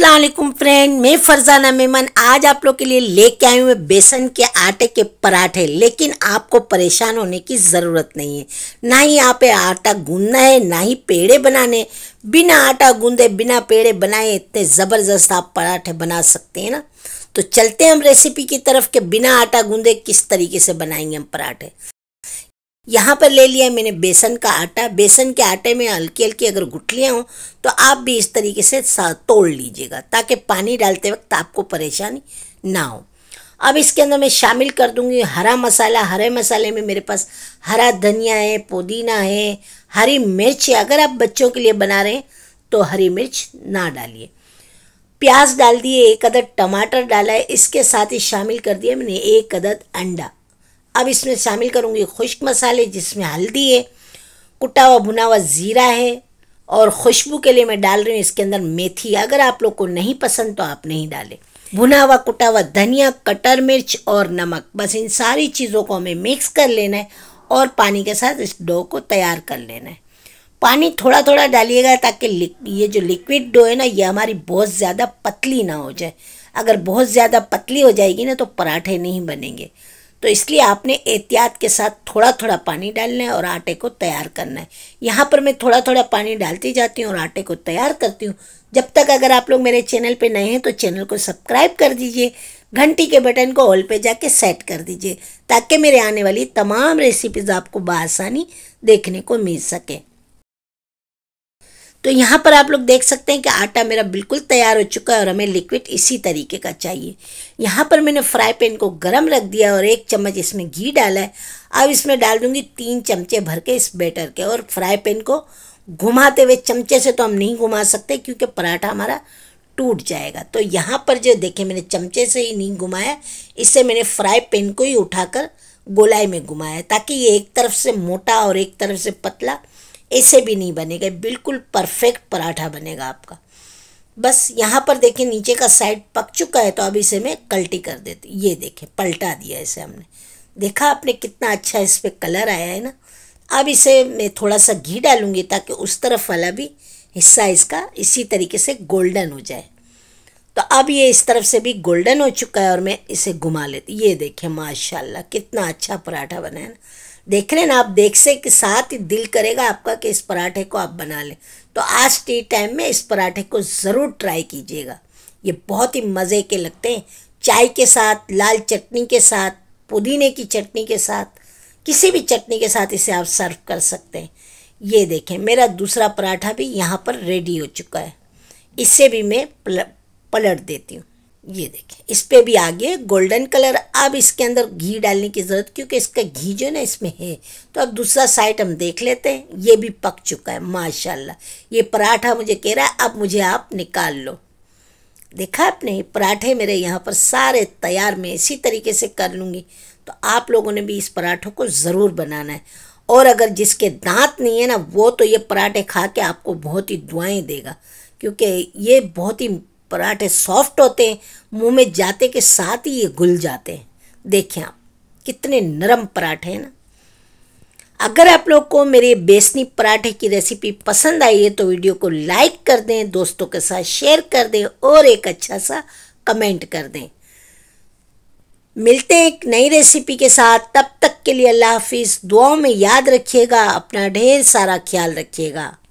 Aslam friend मैं फरजाना मेमन आज आप लोग के लिए लेके आई हूँ बेसन के आटे के पराठे लेकिन आपको परेशान होने की ज़रूरत नहीं है ना ही यहाँ पे आटा गूंदना है ना ही पेड़े बनाने बिना आटा गूंदे बिना पेड़े बनाए इतने ज़बरदस्त आप पराठे बना सकते हैं ना तो चलते हैं हम रेसिपी की तरफ के बिना आटा गूंदे किस तरीके से बनाएंगे हम पराठे यहाँ पर ले लिया मैंने बेसन का आटा बेसन के आटे में हल्की हल्की अगर गुठलियाँ हों तो आप भी इस तरीके से तोड़ लीजिएगा ताकि पानी डालते वक्त आपको परेशानी ना हो अब इसके अंदर मैं शामिल कर दूंगी हरा मसाला हरे मसाले में मेरे पास हरा धनिया है पुदीना है हरी मिर्च है अगर आप बच्चों के लिए बना रहे हैं तो हरी मिर्च ना डालिए प्याज डाल दिए एक अदद टमाटर डाला है इसके साथ ही शामिल कर दिया मैंने एक अदद अंडा अब इसमें शामिल करूँगी खुश्क मसाले जिसमें हल्दी है कुटा हुआ भुना हुआ ज़ीरा है और खुशबू के लिए मैं डाल रही हूँ इसके अंदर मेथी अगर आप लोग को नहीं पसंद तो आप नहीं डालें भुना हुआ कुटा हुआ धनिया कटर मिर्च और नमक बस इन सारी चीज़ों को हमें मिक्स कर लेना है और पानी के साथ इस डो को तैयार कर लेना है पानी थोड़ा थोड़ा डालिएगा ताकि ये जो लिक्विड डो है ना ये हमारी बहुत ज़्यादा पतली ना हो जाए अगर बहुत ज़्यादा पतली हो जाएगी ना तो पराठे नहीं बनेंगे तो इसलिए आपने एहतियात के साथ थोड़ा थोड़ा पानी डालना है और आटे को तैयार करना है यहाँ पर मैं थोड़ा थोड़ा पानी डालती जाती हूँ और आटे को तैयार करती हूँ जब तक अगर आप लोग मेरे चैनल पे नए हैं तो चैनल को सब्सक्राइब कर दीजिए घंटी के बटन को ऑल पे जाके सेट कर दीजिए ताकि मेरे आने वाली तमाम रेसिपीज़ आपको बसानी देखने को मिल सके तो यहाँ पर आप लोग देख सकते हैं कि आटा मेरा बिल्कुल तैयार हो चुका है और हमें लिक्विड इसी तरीके का चाहिए यहाँ पर मैंने फ्राई पैन को गर्म रख दिया और एक चम्मच इसमें घी डाला है अब इसमें डाल दूँगी तीन चमचे भर के इस बैटर के और फ्राई पैन को घुमाते हुए चमचे से तो हम नहीं घुमा सकते क्योंकि पराठा हमारा टूट जाएगा तो यहाँ पर जो देखे मैंने चमचे से ही नहीं घुमाया इससे मैंने फ्राई पैन को ही उठाकर गोलाई में घुमाया ताकि ये एक तरफ से मोटा और एक तरफ से पतला ऐसे भी नहीं बनेगा बिल्कुल परफेक्ट पराठा बनेगा आपका बस यहाँ पर देखें नीचे का साइड पक चुका है तो अब इसे मैं कल्टी कर देती ये देखें पलटा दिया इसे हमने देखा आपने कितना अच्छा इस पर कलर आया है ना अब इसे मैं थोड़ा सा घी डालूंगी ताकि उस तरफ वाला भी हिस्सा इसका इसी तरीके से गोल्डन हो जाए तो अब ये इस तरफ से भी गोल्डन हो चुका है और मैं इसे घुमा लेती ये देखें माशाल्लाह कितना अच्छा पराठा बना है ना देख रहे ना आप देख से के साथ ही दिल करेगा आपका कि इस पराठे को आप बना लें तो आज टी टाइम में इस पराठे को ज़रूर ट्राई कीजिएगा ये बहुत ही मज़े के लगते हैं चाय के साथ लाल चटनी के साथ पुदीने की चटनी के साथ किसी भी चटनी के साथ इसे आप सर्व कर सकते हैं ये देखें मेरा दूसरा पराठा भी यहाँ पर रेडी हो चुका है इससे भी मैं पलट देती हूँ ये देखें इस पर भी आगे गोल्डन कलर अब इसके अंदर घी डालने की ज़रूरत क्योंकि इसका घी जो ना इसमें है तो अब दूसरा साइड हम देख लेते हैं ये भी पक चुका है माशाल्लाह ये पराठा मुझे कह रहा है अब मुझे आप निकाल लो देखा आपने पराठे मेरे यहाँ पर सारे तैयार मैं इसी तरीके से कर लूँगी तो आप लोगों ने भी इस पराठों को ज़रूर बनाना है और अगर जिसके दांत नहीं है ना वो तो ये पराठे खा के आपको बहुत ही दुआएं देगा क्योंकि ये बहुत ही पराठे सॉफ्ट होते हैं मुंह में जाते के साथ ही ये घुल जाते हैं देखें आप कितने नरम पराठे हैं ना अगर आप लोग को मेरे बेसनी पराठे की रेसिपी पसंद आई है तो वीडियो को लाइक कर दें दोस्तों के साथ शेयर कर दें और एक अच्छा सा कमेंट कर दें मिलते हैं एक नई रेसिपी के साथ तब तक के लिए अल्लाह हाफिज़ दुआओं में याद रखिएगा अपना ढेर सारा ख्याल रखिएगा